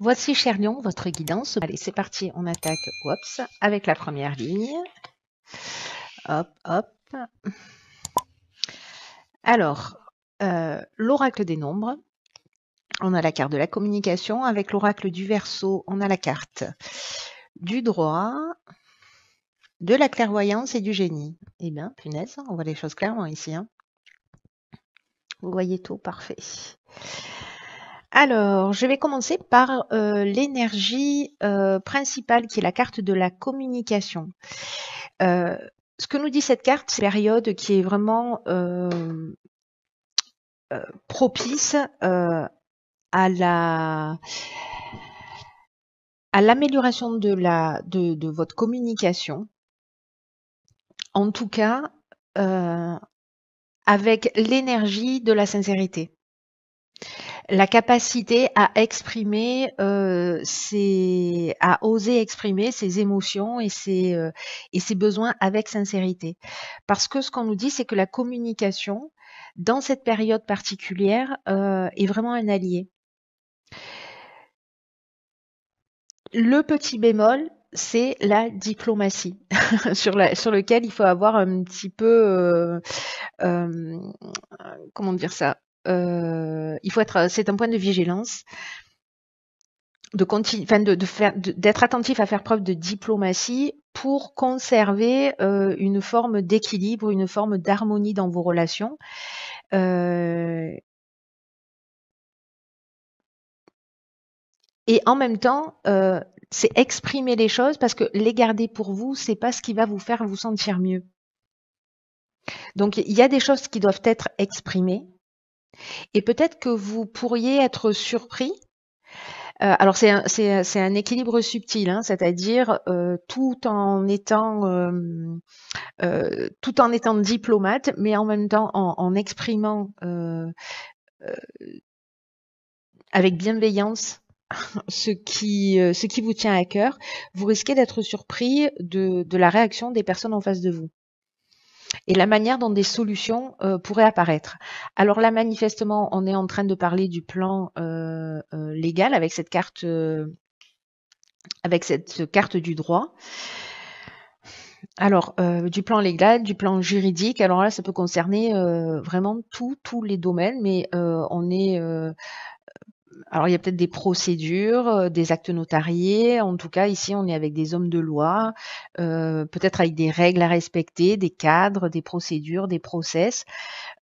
Voici, cher Lion votre guidance. Allez, c'est parti, on attaque Oups, avec la première ligne. Hop, hop. Alors, euh, l'oracle des nombres. On a la carte de la communication. Avec l'oracle du verso, on a la carte du droit, de la clairvoyance et du génie. Eh bien, punaise, on voit les choses clairement ici. Hein. Vous voyez tout, parfait. Alors, je vais commencer par euh, l'énergie euh, principale qui est la carte de la communication. Euh, ce que nous dit cette carte, c'est une période qui est vraiment propice à la à l'amélioration de la de, votre communication. En tout cas, avec l'énergie de la sincérité la capacité à exprimer euh, à oser exprimer ses émotions et ses, euh, et ses besoins avec sincérité. Parce que ce qu'on nous dit, c'est que la communication, dans cette période particulière, euh, est vraiment un allié. Le petit bémol, c'est la diplomatie, sur, la, sur lequel il faut avoir un petit peu, euh, comment dire ça, euh, il faut être, c'est un point de vigilance, de faire, d'être attentif à faire preuve de diplomatie pour conserver euh, une forme d'équilibre, une forme d'harmonie dans vos relations. Euh, et en même temps, c'est exprimer les choses parce que les garder pour vous, c'est pas ce qui va vous faire vous sentir mieux. Donc il y a des choses qui doivent être exprimées et peut-être que vous pourriez être surpris. Euh, alors c'est un, équilibre subtil, hein, c'est-à-dire euh, tout en étant euh, tout en étant diplomate, mais en même temps en, exprimant avec bienveillance ce qui, ce qui vous tient à cœur, vous risquez d'être surpris de la réaction des personnes en face de vous et la manière dont des solutions euh, pourraient apparaître. Alors là, manifestement, on est en train de parler du plan euh, euh, légal avec cette carte, avec cette carte du droit. Alors, du plan légal, du plan juridique, alors là, ça peut concerner vraiment tous les domaines, mais on est alors il y a peut-être des procédures, euh, des actes notariés. En tout cas, ici, on est avec des hommes de loi, euh, peut-être avec des règles à respecter, des cadres, des procédures, des process,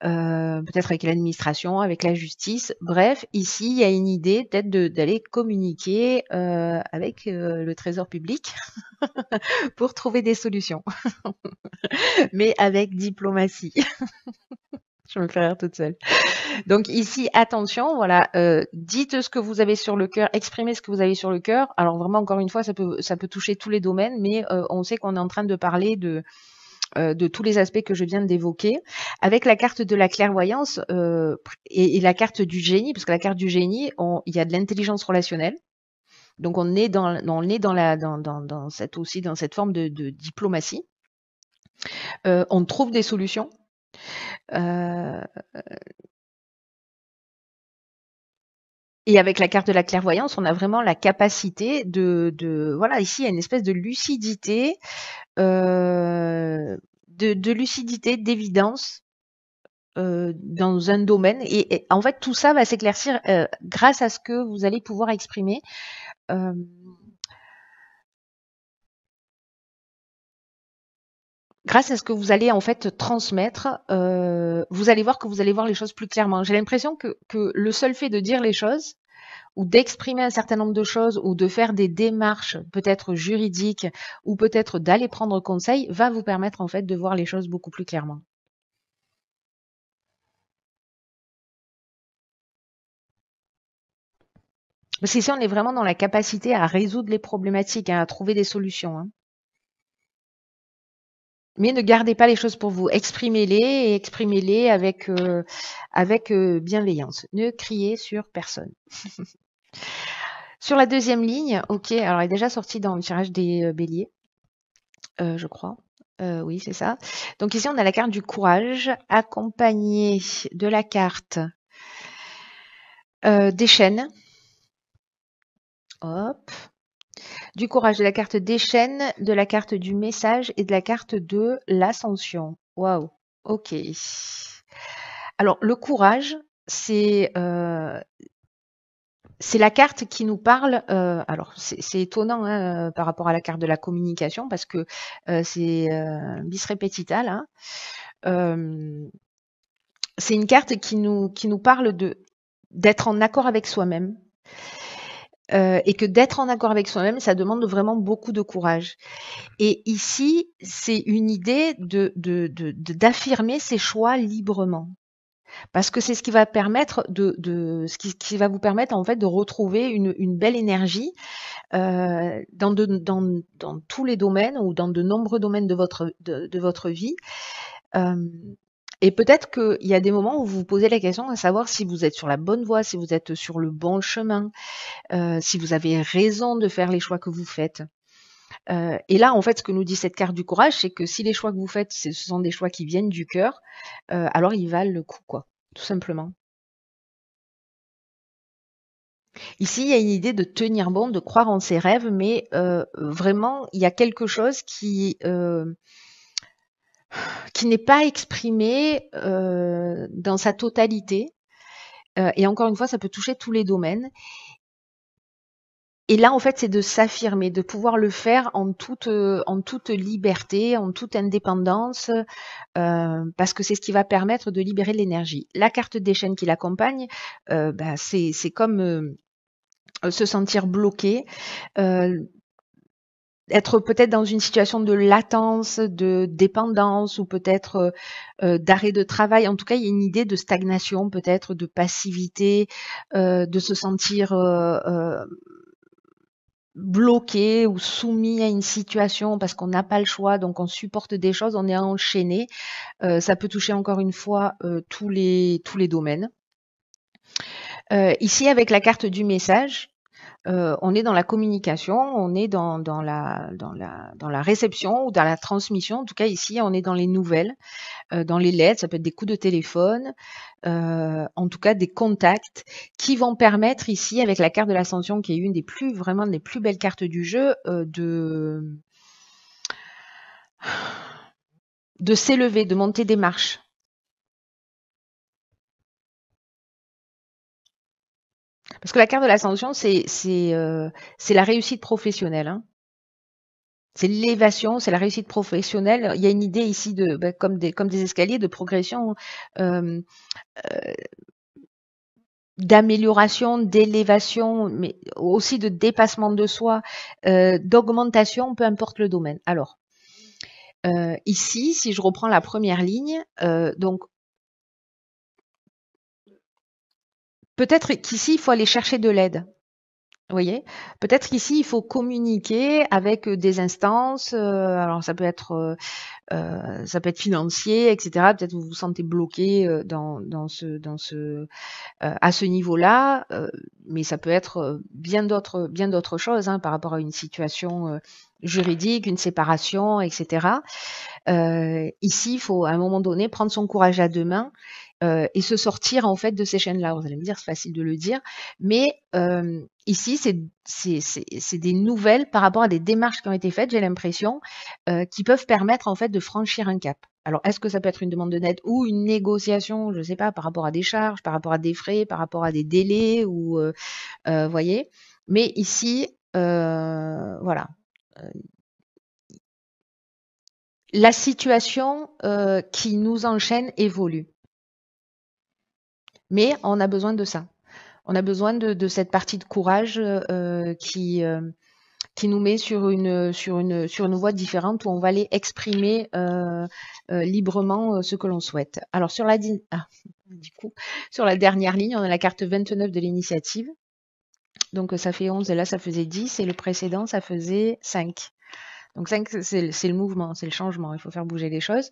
euh, peut-être avec l'administration, avec la justice. Bref, ici, il y a une idée peut-être d'aller communiquer avec le Trésor public pour trouver des solutions, mais avec diplomatie. je me fais rire toute seule. Donc ici, attention, voilà, euh, dites ce que vous avez sur le cœur, exprimez ce que vous avez sur le cœur. Alors vraiment, encore une fois, ça peut, ça peut toucher tous les domaines, mais euh, on sait qu'on est en train de parler de, euh, de tous les aspects que je viens d'évoquer, avec la carte de la clairvoyance et, la carte du génie, parce que la carte du génie, il y a de l'intelligence relationnelle, donc on est dans, on est dans la, dans, dans, cette aussi dans cette forme de, diplomatie. on trouve des solutions. Euh, et avec la carte de la clairvoyance, on a vraiment la capacité de voilà, ici, il y a une espèce de lucidité, euh, de lucidité, d'évidence, euh, dans un domaine et en fait, tout ça va s'éclaircir, grâce à ce que vous allez pouvoir exprimer, grâce à ce que vous allez en fait transmettre, euh, vous allez voir que vous allez voir les choses plus clairement. J'ai l'impression que, que, le seul fait de dire les choses ou d'exprimer un certain nombre de choses ou de faire des démarches peut-être juridiques ou peut-être d'aller prendre conseil va vous permettre en fait de voir les choses beaucoup plus clairement. Parce si on est vraiment dans la capacité à résoudre les problématiques, hein, à trouver des solutions. Hein mais ne gardez pas les choses pour vous. Exprimez-les et exprimez-les avec, euh, avec euh, bienveillance. Ne criez sur personne. sur la deuxième ligne, ok, alors elle est déjà sortie dans le tirage des euh, béliers, je crois. oui, c'est ça. Donc ici, on a la carte du courage accompagnée de la carte des chaînes. Hop du courage, de la carte des chaînes, de la carte du message et de la carte de l'ascension. Waouh, ok. Alors, le courage, c'est euh, la carte qui nous parle. Euh, alors, c'est étonnant hein, euh, par rapport à la carte de la communication parce que euh, c'est bis repetita là. Hein. c'est une carte qui nous, qui nous parle d'être en accord avec soi-même, euh, et que d'être en accord avec soi-même, ça demande vraiment beaucoup de courage. Et ici, c'est une idée de, d'affirmer ses choix librement. Parce que c'est ce qui va permettre de, ce qui, va vous permettre en fait de retrouver une, belle énergie euh, dans, de, dans, dans, tous les domaines ou dans de nombreux domaines de votre, de, votre vie. Euh, et peut-être qu'il y a des moments où vous vous posez la question à savoir si vous êtes sur la bonne voie, si vous êtes sur le bon chemin, euh, si vous avez raison de faire les choix que vous faites. Euh, et là, en fait, ce que nous dit cette carte du courage, c'est que si les choix que vous faites, ce sont des choix qui viennent du cœur, euh, alors ils valent le coup, quoi, tout simplement. Ici, il y a une idée de tenir bon, de croire en ses rêves, mais vraiment, il y a quelque chose qui, qui n'est pas exprimé euh, dans sa totalité. Euh, et encore une fois, ça peut toucher tous les domaines. Et là, en fait, c'est de s'affirmer, de pouvoir le faire en toute, euh, en toute liberté, en toute indépendance, parce que c'est ce qui va permettre de libérer l'énergie. La carte des chaînes qui l'accompagne, bah, c'est comme se sentir bloqué, être peut-être dans une situation de latence, de dépendance ou peut-être euh, euh, d'arrêt de travail. En tout cas, il y a une idée de stagnation, peut-être de passivité, euh, de se sentir bloqué ou soumis à une situation parce qu'on n'a pas le choix, donc on supporte des choses, on est enchaîné. ça peut toucher encore une fois tous les tous les domaines. ici, avec la carte du message, euh, on est dans la communication, on est dans, la, dans, la, dans la réception ou dans la transmission. En tout cas, ici, on est dans les nouvelles, euh, dans les lettres, ça peut être des coups de téléphone, euh, en tout cas des contacts qui vont permettre ici, avec la carte de l'ascension, qui est une des plus, vraiment des plus belles cartes du jeu, de, de s'élever, de monter des marches Parce que la carte de l'ascension, c'est euh, la réussite professionnelle. Hein. C'est l'élévation, c'est la réussite professionnelle. Il y a une idée ici de ben, comme, des, comme des escaliers de progression, euh, euh, d'amélioration, d'élévation, mais aussi de dépassement de soi, d'augmentation, peu importe le domaine. Alors. ici, si je reprends la première ligne, donc Peut-être qu'ici, il faut aller chercher de l'aide. Vous voyez Peut-être qu'ici, il faut communiquer avec des instances. Euh, alors, ça peut être, euh, euh, ça peut être financier, etc. Peut-être vous vous sentez bloqué dans, dans ce, dans ce, à ce niveau-là, mais ça peut être bien d'autres, bien d'autres choses hein, par rapport à une situation juridique, une séparation, etc. ici, il faut à un moment donné prendre son courage à deux mains euh, et se sortir en fait de ces chaînes-là. Vous allez me dire, c'est facile de le dire, mais euh, ici, c'est des nouvelles par rapport à des démarches qui ont été faites, j'ai l'impression, euh, qui peuvent permettre en fait de franchir un cap. Alors, est-ce que ça peut être une demande de net ou une négociation, je ne sais pas, par rapport à des charges, par rapport à des frais, par rapport à des délais, ou voyez. Mais ici, voilà la situation qui nous enchaîne évolue. Mais on a besoin de ça. On a besoin de, cette partie de courage euh, qui, euh, qui nous met sur une, sur, une, sur une voie différente où on va aller exprimer euh, librement ce que l'on souhaite. Alors sur la, ah, du coup, sur la dernière ligne, on a la carte 29 de l'initiative. Donc ça fait 11 et là ça faisait 10 et le précédent ça faisait 5. Donc 5, c'est le mouvement, c'est le changement, il faut faire bouger les choses.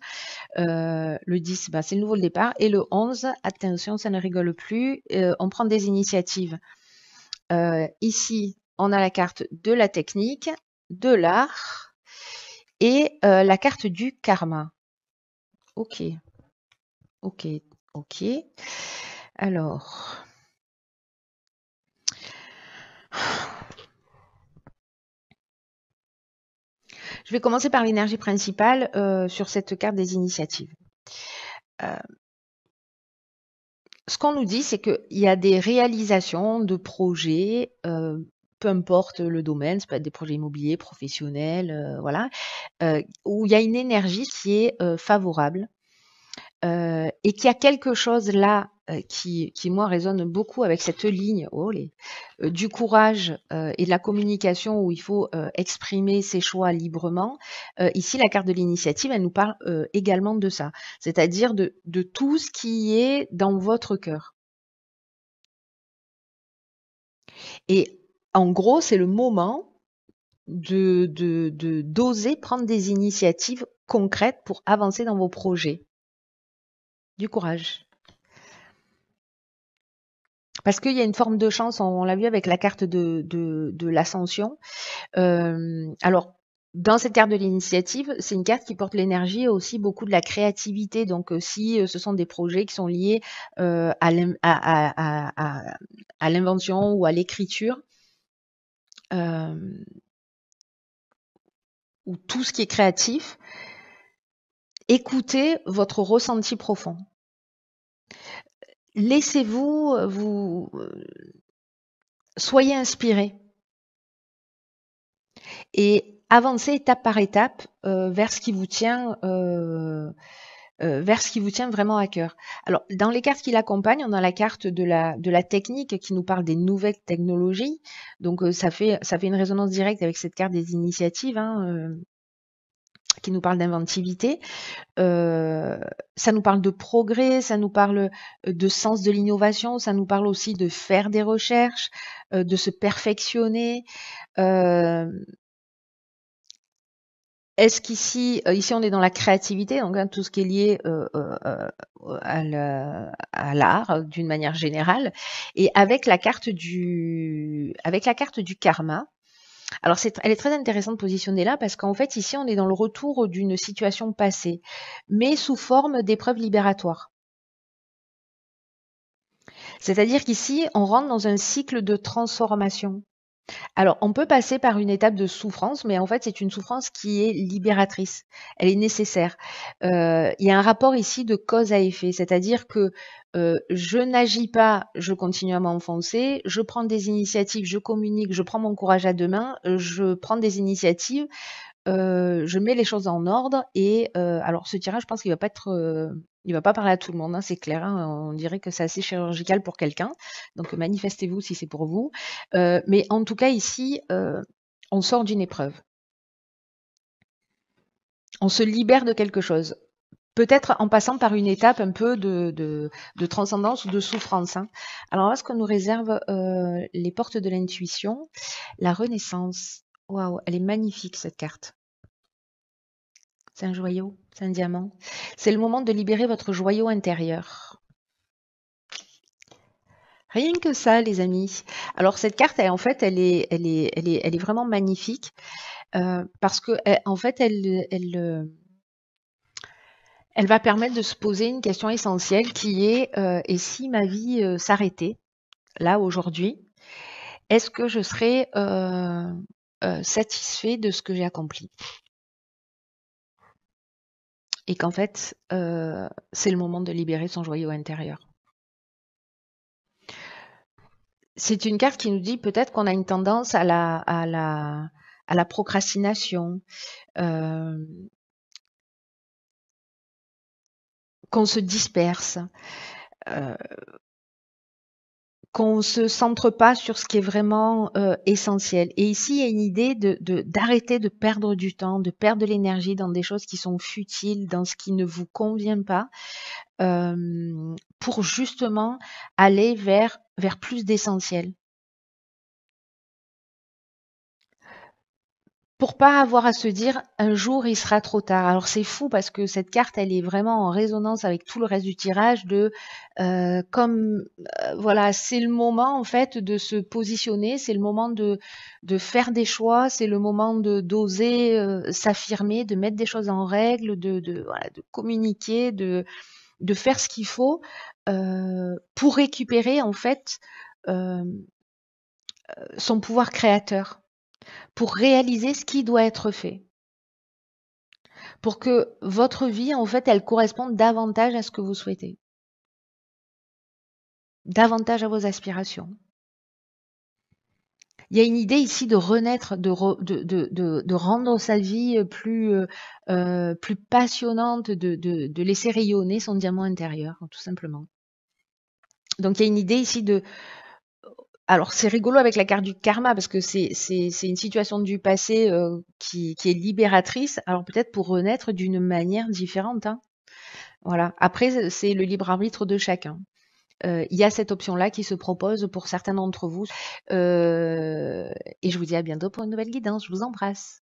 Euh, le 10, bah, c'est le nouveau départ. Et le 11, attention, ça ne rigole plus, euh, on prend des initiatives. Euh, ici, on a la carte de la technique, de l'art et la carte du karma. Ok, ok, ok. Alors, Je vais commencer par l'énergie principale euh, sur cette carte des initiatives. Euh, ce qu'on nous dit, c'est qu'il y a des réalisations de projets, euh, peu importe le domaine, ce peut être des projets immobiliers, professionnels, voilà, où il y a une énergie qui est favorable et qu'il y a quelque chose là euh, qui, qui, moi, résonne beaucoup avec cette ligne oh, euh, du courage euh, et de la communication où il faut exprimer ses choix librement. ici, la carte de l'initiative, elle nous parle également de ça, c'est-à-dire de, de tout ce qui est dans votre cœur. Et en gros, c'est le moment de, de d'oser prendre des initiatives concrètes pour avancer dans vos projets. Du courage parce qu'il y a une forme de chance, on, l'a vu avec la carte de, l'ascension. Euh, alors, dans cette carte de l'initiative, c'est une carte qui porte l'énergie et aussi beaucoup de la créativité. Donc, euh, si euh, ce sont des projets qui sont liés à, l'invention ou à l'écriture, ou tout ce qui est créatif, écoutez votre ressenti profond laissez-vous euh, vous euh, soyez inspiré et avancez étape par étape euh, vers ce qui vous tient vers ce qui vous tient vraiment à cœur. Alors, dans les cartes qui l'accompagnent, on a la carte de la, de la technique qui nous parle des nouvelles technologies. Donc, ça, fait, ça fait une résonance directe avec cette carte des initiatives. Hein, qui nous parle d'inventivité. Euh, ça nous parle de progrès, ça nous parle euh, de sens de l'innovation, ça nous parle aussi de faire des recherches, euh, de se perfectionner. est-ce qu'ici, ici on est dans la créativité, donc hein, tout ce qui est lié à l'art d'une manière générale, et avec la carte du, avec la carte du karma, alors, elle est très intéressante de positionner là parce qu'en fait, ici, on est dans le retour d'une situation passée, mais sous forme d'épreuves libératoires. C'est-à-dire qu'ici, on rentre dans un cycle de transformation. Alors, on peut passer par une étape de souffrance, mais en fait, c'est une souffrance qui est libératrice. Elle est nécessaire. Euh, il y a un rapport ici de cause à effet, c'est-à-dire que, euh, je n'agis pas, je continue à m'enfoncer, je prends des initiatives, je communique, je prends mon courage à deux mains, euh, je prends des initiatives. Euh, je mets les choses en ordre et euh, alors ce tirage, je pense qu'il va pas être, euh, il va pas parler à tout le monde, hein, c'est clair. Hein. on dirait que c'est assez chirurgical pour quelqu'un, donc manifestez-vous si c'est pour vous. mais en tout cas ici, on sort d'une épreuve, on se libère de quelque chose. Peut-être en passant par une étape un peu de, transcendance ou de souffrance. Hein. Alors, est ce qu'on nous réserve les portes de l'intuition, la renaissance. Waouh, elle est magnifique cette carte. C'est un joyau, c'est un diamant. C'est le moment de libérer votre joyau intérieur. Rien que ça, les amis. Alors cette carte, en fait, elle est, elle est, elle est, elle est vraiment magnifique euh, parce que, eh, en fait, elle, elle, euh, elle va permettre de se poser une question essentielle qui est euh, et si ma vie s'arrêtait là aujourd'hui, est-ce que je serais euh, satisfait de ce que j'ai accompli. Et qu'en fait, euh, c'est le moment de libérer son joyau intérieur. C'est une carte qui nous dit peut-être qu'on a une tendance à la, à la, à la procrastination, euh, qu'on se disperse qu'on se centre pas sur ce qui est vraiment euh, essentiel. Et ici, il y a une idée de d'arrêter de, perdre du temps, de perdre de l'énergie dans des choses qui sont futiles, dans ce qui ne vous convient pas, euh, pour justement aller vers vers plus d'essentiel. pour pas avoir à se dire un jour il sera trop tard. Alors c'est fou parce que cette carte elle est vraiment en résonance avec tout le reste du tirage de euh, comme euh, voilà c'est le moment en fait de se positionner, c'est le moment de de faire des choix, c'est le moment de d'oser euh, s'affirmer, de mettre des choses en règle, de de communiquer, de de faire ce qu'il faut pour récupérer en fait son pouvoir créateur pour réaliser ce qui doit être fait. Pour que votre vie, en fait, elle corresponde davantage à ce que vous souhaitez. Davantage à vos aspirations. Il y a une idée ici de renaître, de, rendre sa vie plus, euh, euh, plus passionnante, de, laisser rayonner son diamant intérieur, tout simplement. Donc il y a une idée ici de, alors c'est rigolo avec la carte du karma parce que c'est une situation du passé euh, qui, est libératrice. Alors peut-être pour renaître d'une manière différente. Hein. Voilà. Après c'est le libre arbitre de chacun. Euh, il y a cette option-là qui se propose pour certains d'entre vous. Euh, et je vous dis à bientôt pour une nouvelle guidance. Je vous embrasse.